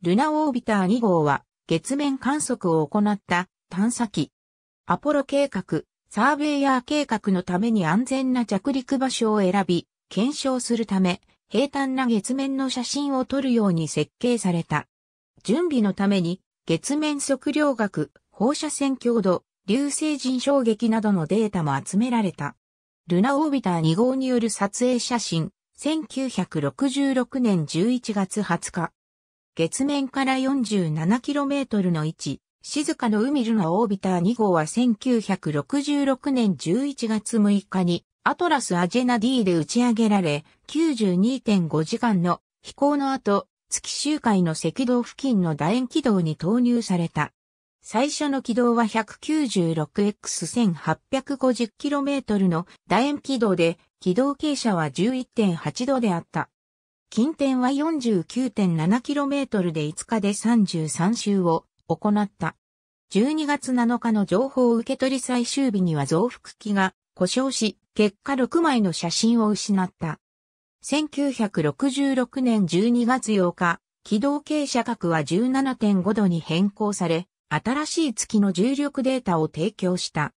ルナオービター2号は月面観測を行った探査機。アポロ計画、サーベイヤー計画のために安全な着陸場所を選び、検証するため、平坦な月面の写真を撮るように設計された。準備のために、月面測量学、放射線強度、流星人衝撃などのデータも集められた。ルナオービター2号による撮影写真、1966年11月20日。月面から 47km の位置、静かの海ルナオービター2号は1966年11月6日にアトラスアジェナ D で打ち上げられ、92.5時間の飛行の後、月周回の赤道付近の楕円軌道に投入された。最初の軌道は 196X1850km の楕円軌道で、軌道傾斜は11.8度であった。近点は 49.7km で5日で33周を行った。12月7日の情報受け取り最終日には増幅機が故障し、結果6枚の写真を失った。1966年12月8日、軌道傾斜角は17.5度に変更され、新しい月の重力データを提供した。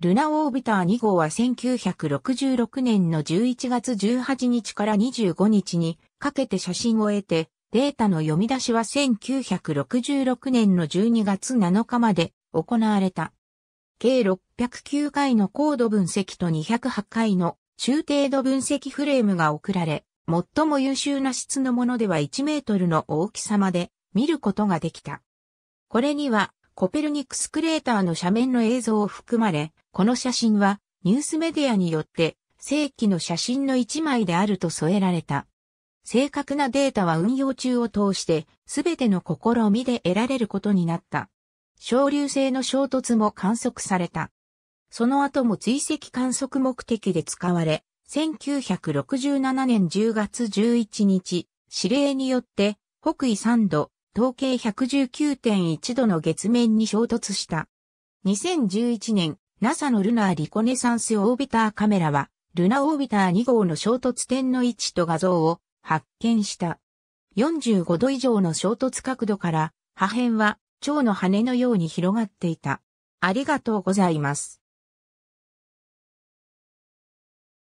ルナオービター2号は1966年の11月18日から25日にかけて写真を得て、データの読み出しは1966年の12月7日まで行われた。計609回の高度分析と208回の中程度分析フレームが送られ、最も優秀な質のものでは1メートルの大きさまで見ることができた。これにはコペルニクスクレーターの斜面の映像を含まれ、この写真はニュースメディアによって正規の写真の1枚であると添えられた。正確なデータは運用中を通してすべての試みで得られることになった。小流星の衝突も観測された。その後も追跡観測目的で使われ、1967年10月11日、指令によって北緯3度、統計119.1度の月面に衝突した。2011年、NASA のルナーリコネサンスオービターカメラは、ルナオービター2号の衝突点の位置と画像を発見した。45度以上の衝突角度から破片は蝶の羽のように広がっていた。ありがとうございます。